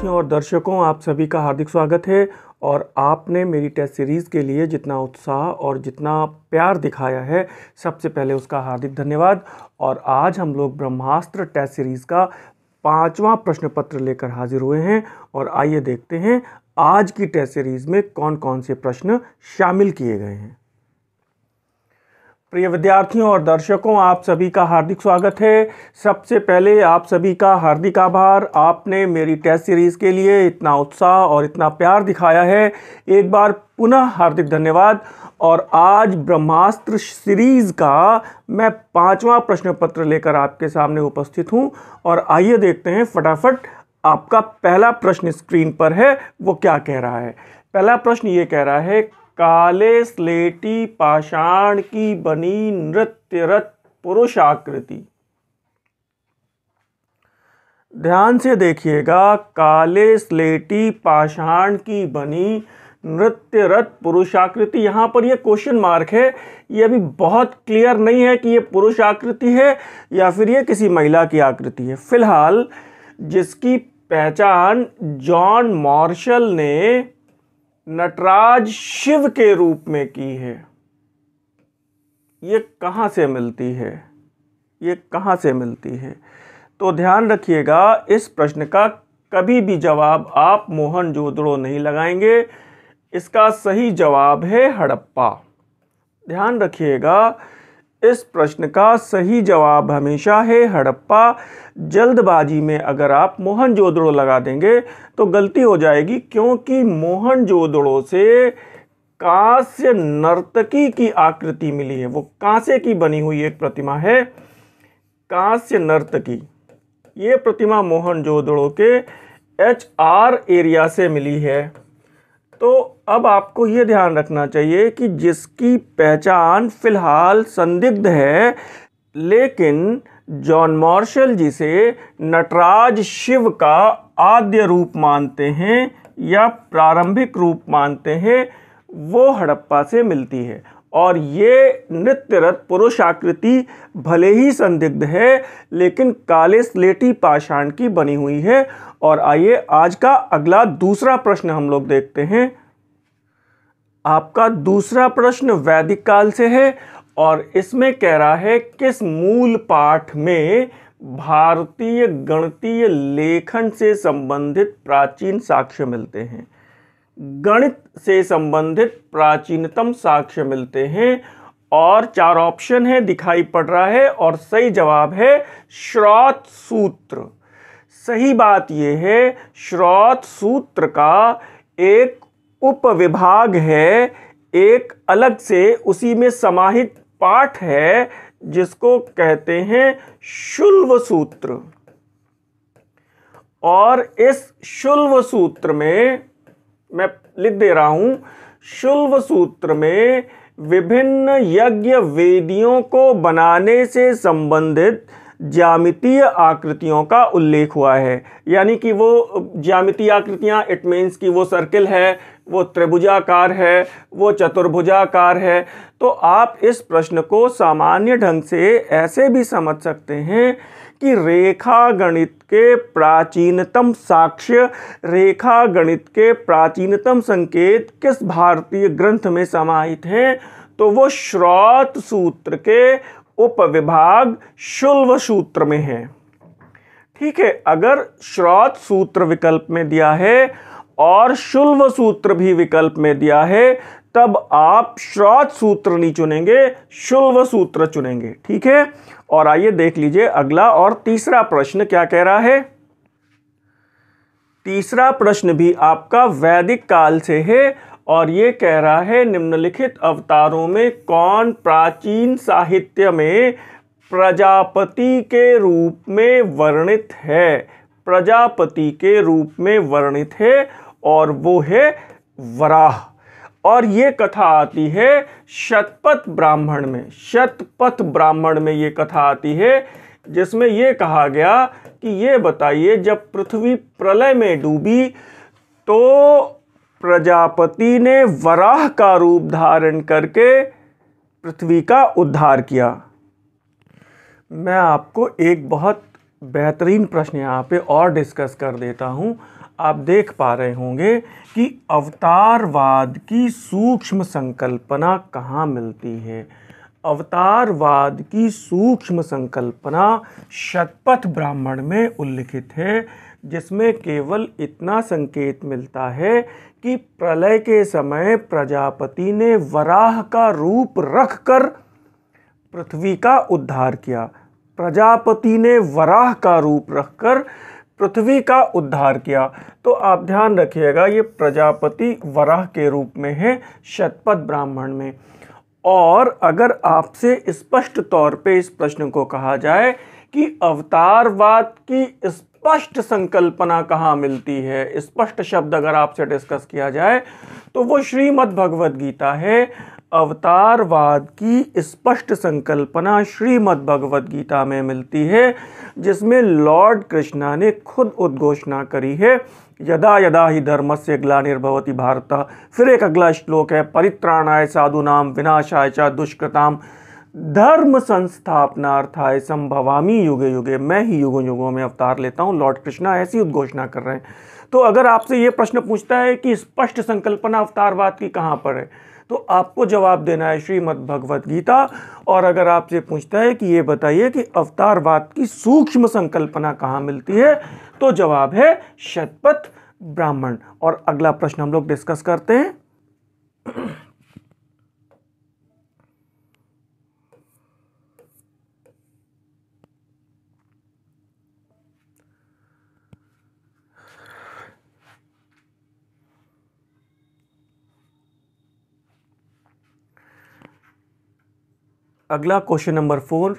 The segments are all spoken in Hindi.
साथियों और दर्शकों आप सभी का हार्दिक स्वागत है और आपने मेरी टेस्ट सीरीज़ के लिए जितना उत्साह और जितना प्यार दिखाया है सबसे पहले उसका हार्दिक धन्यवाद और आज हम लोग ब्रह्मास्त्र टेस्ट सीरीज़ का पांचवा प्रश्न पत्र लेकर हाजिर हुए हैं और आइए देखते हैं आज की टेस्ट सीरीज़ में कौन कौन से प्रश्न शामिल किए गए हैं प्रिय विद्यार्थियों और दर्शकों आप सभी का हार्दिक स्वागत है सबसे पहले आप सभी का हार्दिक आभार आपने मेरी टेस्ट सीरीज़ के लिए इतना उत्साह और इतना प्यार दिखाया है एक बार पुनः हार्दिक धन्यवाद और आज ब्रह्मास्त्र सीरीज़ का मैं पांचवा प्रश्न पत्र लेकर आपके सामने उपस्थित हूं और आइए देखते हैं फटाफट आपका पहला प्रश्न स्क्रीन पर है वो क्या कह रहा है पहला प्रश्न ये कह रहा है काले स्लेटी पाषाण की बनी नृत्यरत पुरुष आकृति ध्यान से देखिएगा काले स्लेटी पाषाण की बनी नृत्यरत आकृति यहाँ पर यह क्वेश्चन मार्क है ये अभी बहुत क्लियर नहीं है कि ये पुरुष आकृति है या फिर ये किसी महिला की आकृति है फिलहाल जिसकी पहचान जॉन मार्शल ने नटराज शिव के रूप में की है ये कहाँ से मिलती है ये कहाँ से मिलती है तो ध्यान रखिएगा इस प्रश्न का कभी भी जवाब आप मोहन जोदड़ो नहीं लगाएंगे इसका सही जवाब है हड़प्पा ध्यान रखिएगा इस प्रश्न का सही जवाब हमेशा है हड़प्पा जल्दबाजी में अगर आप मोहनजोदड़ो लगा देंगे तो गलती हो जाएगी क्योंकि जोदड़ो से कांस्य नर्तकी की आकृति मिली है वो कांसे की बनी हुई एक प्रतिमा है कांस्य नर्तकी ये प्रतिमा जोदड़ो के एच आर एरिया से मिली है तो अब आपको ये ध्यान रखना चाहिए कि जिसकी पहचान फिलहाल संदिग्ध है लेकिन जॉन मार्शल जी से नटराज शिव का आद्य रूप मानते हैं या प्रारंभिक रूप मानते हैं वो हड़प्पा से मिलती है और ये नृत्यरत पुरुष आकृति भले ही संदिग्ध है लेकिन काले स्लेटी पाषाण की बनी हुई है और आइए आज का अगला दूसरा प्रश्न हम लोग देखते हैं आपका दूसरा प्रश्न वैदिक काल से है और इसमें कह रहा है किस मूल पाठ में भारतीय गणतीय लेखन से संबंधित प्राचीन साक्ष्य मिलते हैं गणित से संबंधित प्राचीनतम साक्ष्य मिलते हैं और चार ऑप्शन है दिखाई पड़ रहा है और सही जवाब है श्रौत सूत्र सही बात यह है श्रौत सूत्र का एक उपविभाग है एक अलग से उसी में समाहित पाठ है जिसको कहते हैं शुल्व सूत्र और इस शुल्व सूत्र में मैं लिख दे रहा हूं शुल्व सूत्र में विभिन्न यज्ञ वेदियों को बनाने से संबंधित ज्यामितीय आकृतियों का उल्लेख हुआ है यानी कि वो ज्यामितीय आकृतियाँ इट मीन्स कि वो सर्किल है वो त्रिभुजाकार है वो चतुर्भुजाकार है तो आप इस प्रश्न को सामान्य ढंग से ऐसे भी समझ सकते हैं कि रेखा गणित के प्राचीनतम साक्ष्य रेखा गणित के प्राचीनतम संकेत किस भारतीय ग्रंथ में समाहित हैं तो वो श्रौत सूत्र के उपविभाग शुल्व सूत्र में है ठीक है अगर श्रौत सूत्र विकल्प में दिया है और शुल्व सूत्र भी विकल्प में दिया है तब आप श्रौत सूत्र नहीं चुनेंगे शुल्व सूत्र चुनेंगे ठीक है और आइए देख लीजिए अगला और तीसरा प्रश्न क्या कह रहा है तीसरा प्रश्न भी आपका वैदिक काल से है और ये कह रहा है निम्नलिखित अवतारों में कौन प्राचीन साहित्य में प्रजापति के रूप में वर्णित है प्रजापति के रूप में वर्णित है और वो है वराह और ये कथा आती है शतपथ ब्राह्मण में शतपथ ब्राह्मण में ये कथा आती है जिसमें ये कहा गया कि ये बताइए जब पृथ्वी प्रलय में डूबी तो प्रजापति ने वराह का रूप धारण करके पृथ्वी का उद्धार किया मैं आपको एक बहुत बेहतरीन प्रश्न यहाँ पे और डिस्कस कर देता हूँ आप देख पा रहे होंगे कि अवतारवाद की सूक्ष्म संकल्पना कहाँ मिलती है अवतारवाद की सूक्ष्म संकल्पना शतपथ ब्राह्मण में उल्लिखित है जिसमें केवल इतना संकेत मिलता है कि प्रलय के समय प्रजापति ने वराह का रूप रखकर पृथ्वी का उद्धार किया प्रजापति ने वराह का रूप रखकर पृथ्वी का उद्धार किया तो आप ध्यान रखिएगा ये प्रजापति वराह के रूप में है शतपथ ब्राह्मण में और अगर आपसे स्पष्ट तौर पे इस प्रश्न को कहा जाए कि अवतारवाद की इस स्पष्ट संकल्पना कहाँ मिलती है स्पष्ट शब्द अगर आपसे डिस्कस किया जाए तो वो श्रीमद् भगवद गीता है अवतारवाद की स्पष्ट संकल्पना श्रीमद् भगवद गीता में मिलती है जिसमें लॉर्ड कृष्णा ने खुद उद्घोषणा करी है यदा यदा ही धर्म से अगला निर्भवती भारत फिर एक अगला श्लोक है परित्राणाय साधु नाम विनाशाय चा दुष्कृताम धर्म संस्थापनार्थाय संभवामी युगे युगे मैं ही युगों युगों में अवतार लेता हूँ लॉर्ड कृष्णा ऐसी उद्घोषणा कर रहे हैं तो अगर आपसे ये प्रश्न पूछता है कि स्पष्ट संकल्पना अवतारवाद की कहाँ पर है तो आपको जवाब देना है श्रीमद् भगवद गीता और अगर आपसे पूछता है कि ये बताइए कि अवतारवाद की सूक्ष्म संकल्पना कहाँ मिलती है तो जवाब है शतपथ ब्राह्मण और अगला प्रश्न हम लोग डिस्कस करते हैं अगला क्वेश्चन नंबर फोर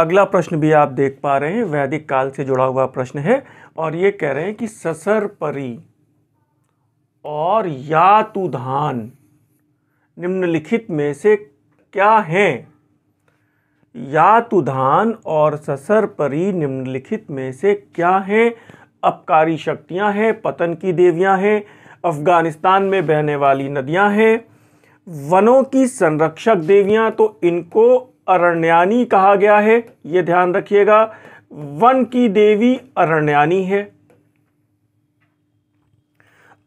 अगला प्रश्न भी आप देख पा रहे हैं वैदिक काल से जुड़ा हुआ प्रश्न है और ये कह रहे हैं कि ससर परी और या तु धान निम्नलिखित में से क्या हैं या तु धान और ससर परी निम्नलिखित में से क्या हैं अपकारी शक्तियां हैं पतन की देवियां हैं अफ़गानिस्तान में बहने वाली नदियां हैं वनों की संरक्षक देवियां तो इनको अरण्यानी कहा गया है यह ध्यान रखिएगा वन की देवी अरण्यानी है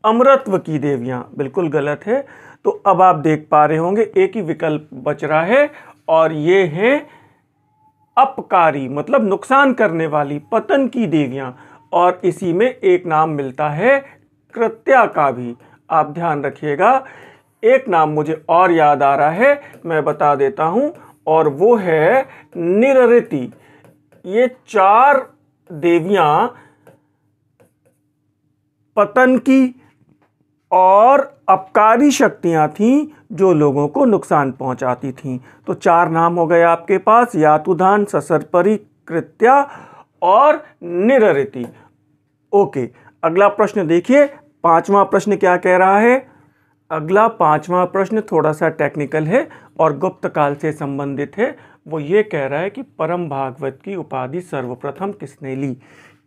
अमृतव की देवियां बिल्कुल गलत है तो अब आप देख पा रहे होंगे एक ही विकल्प बच रहा है और ये है अपकारी मतलब नुकसान करने वाली पतन की देवियां और इसी में एक नाम मिलता है कृत्या का भी आप ध्यान रखिएगा एक नाम मुझे और याद आ रहा है मैं बता देता हूं और वो है निररिति ये चार देवियां पतन की और अपकारी शक्तियां थीं जो लोगों को नुकसान पहुंचाती थीं तो चार नाम हो गए आपके पास यातुधान ससरपरी कृत्या और निररिति ओके अगला प्रश्न देखिए पांचवा प्रश्न क्या कह रहा है अगला पांचवा प्रश्न थोड़ा सा टेक्निकल है और गुप्त काल से संबंधित है वो ये कह रहा है कि परम भागवत की उपाधि सर्वप्रथम किसने ली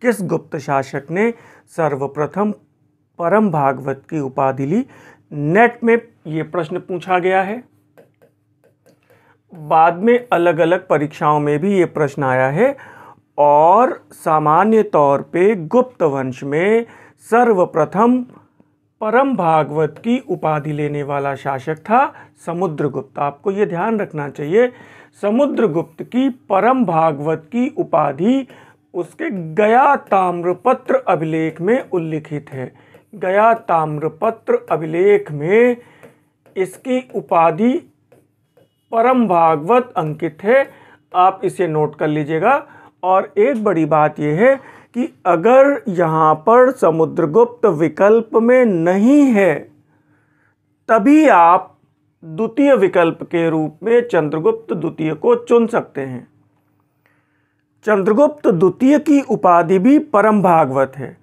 किस गुप्त शासक ने सर्वप्रथम परम भागवत की उपाधि ली नेट में ये प्रश्न पूछा गया है बाद में अलग अलग परीक्षाओं में भी ये प्रश्न आया है और सामान्य तौर पे गुप्त वंश में सर्वप्रथम परम भागवत की उपाधि लेने वाला शासक था समुद्रगुप्त आपको ये ध्यान रखना चाहिए समुद्रगुप्त की परम भागवत की उपाधि उसके गया ताम्रपत्र अभिलेख में उल्लिखित है गया ताम्रपत्र अभिलेख में इसकी उपाधि परम भागवत अंकित है आप इसे नोट कर लीजिएगा और एक बड़ी बात यह है कि अगर यहाँ पर समुद्रगुप्त विकल्प में नहीं है तभी आप द्वितीय विकल्प के रूप में चंद्रगुप्त द्वितीय को चुन सकते हैं चंद्रगुप्त द्वितीय की उपाधि भी परम भागवत है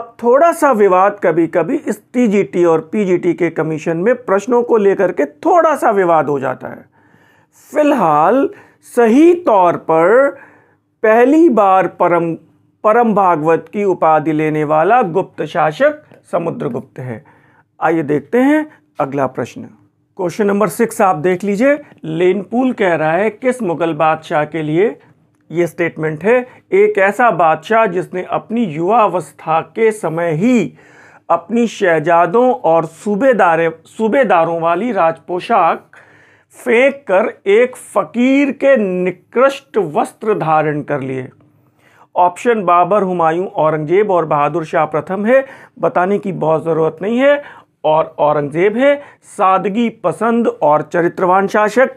अब थोड़ा सा विवाद कभी कभी इस टीजीटी और पीजीटी के कमीशन में प्रश्नों को लेकर के थोड़ा सा विवाद हो जाता है फिलहाल सही तौर पर पहली बार परम परम भागवत की उपाधि लेने वाला गुप्त शासक समुद्रगुप्त है आइए देखते हैं अगला प्रश्न क्वेश्चन नंबर सिक्स आप देख लीजिए लेनपुल कह रहा है किस मुगल बादशाह के लिए ये स्टेटमेंट है एक ऐसा बादशाह जिसने अपनी युवा अवस्था के समय ही अपनी शहजादों और सूबेदार सूबेदारों वाली राजपोशाक फेंक कर एक फ़कीर के निकृष्ट वस्त्र धारण कर लिए ऑप्शन बाबर हुमायूं औरंगजेब और बहादुर शाह प्रथम है बताने की बहुत ज़रूरत नहीं है और औरंगजेब है सादगी पसंद और चरित्रवान शासक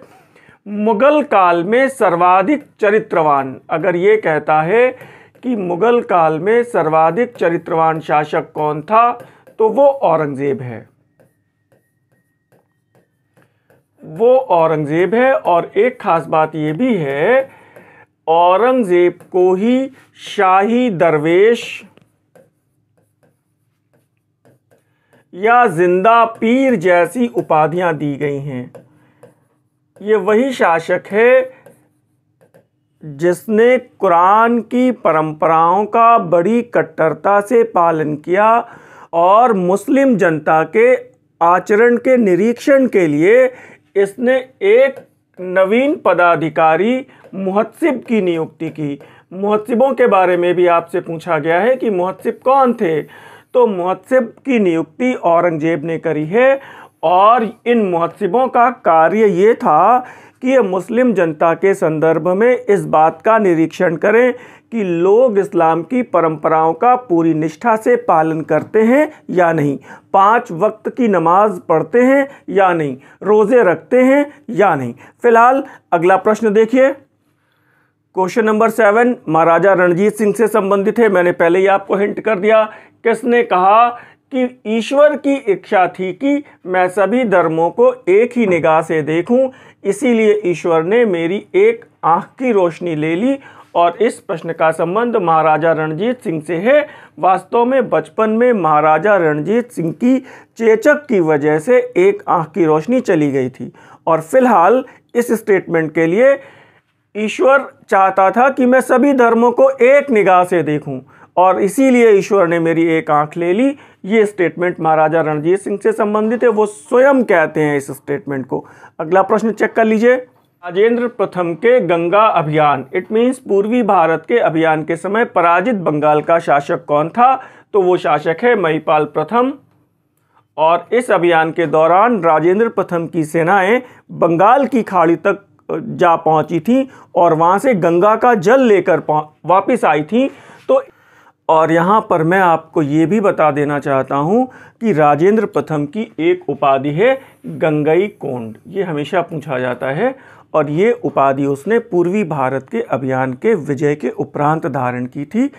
मुग़ल काल में सर्वाधिक चरित्रवान अगर ये कहता है कि मुग़ल काल में सर्वाधिक चरित्रवान शासक कौन था तो वो औरंगज़ेब है वो औरंगज़ेब है और एक ख़ास बात ये भी है औरंगज़ेब को ही शाही दरवेश या जिंदा पीर जैसी उपाधियां दी गई हैं ये वही शासक है जिसने कुरान की परंपराओं का बड़ी कट्टरता से पालन किया और मुस्लिम जनता के आचरण के निरीक्षण के लिए इसने एक नवीन पदाधिकारी मुहत्सिब की नियुक्ति की मुहत्सिबों के बारे में भी आपसे पूछा गया है कि मुहत्सिब कौन थे तो मुहत्सिब की नियुक्ति औरंगजेब ने करी है और इन मुहत्सिबों का कार्य ये था कि ये मुस्लिम जनता के संदर्भ में इस बात का निरीक्षण करें कि लोग इस्लाम की परंपराओं का पूरी निष्ठा से पालन करते हैं या नहीं पांच वक्त की नमाज पढ़ते हैं या नहीं रोज़े रखते हैं या नहीं फ़िलहाल अगला प्रश्न देखिए question number seven Maharaja Ranjit Singh से संबंधित है मैंने पहले ही आपको हिंट कर दिया किसने कहा कि ईश्वर की इच्छा थी कि मैं सभी धर्मों को एक ही निगाह से देखूं इसीलिए ईश्वर ने मेरी एक आँख की रोशनी ले ली और इस प्रश्न का संबंध महाराजा रणजीत सिंह से है वास्तव में बचपन में महाराजा रणजीत सिंह की चेचक की वजह से एक आंख की रोशनी चली गई थी और फिलहाल इस स्टेटमेंट के लिए ईश्वर चाहता था कि मैं सभी धर्मों को एक निगाह से देखूं और इसीलिए ईश्वर ने मेरी एक आंख ले ली ये स्टेटमेंट महाराजा रणजीत सिंह से संबंधित है वो स्वयं कहते हैं इस स्टेटमेंट को अगला प्रश्न चेक कर लीजिए राजेंद्र प्रथम के गंगा अभियान इट मीन्स पूर्वी भारत के अभियान के समय पराजित बंगाल का शासक कौन था तो वो शासक है महिपाल प्रथम और इस अभियान के दौरान राजेंद्र प्रथम की सेनाएं बंगाल की खाड़ी तक जा पहुंची थी और वहां से गंगा का जल लेकर वापस आई थी तो और यहाँ पर मैं आपको ये भी बता देना चाहता हूँ कि राजेंद्र प्रथम की एक उपाधि है गंगई कोंड ये हमेशा पूछा जाता है और ये उपाधि उसने पूर्वी भारत के अभियान के विजय के उपरांत धारण की थी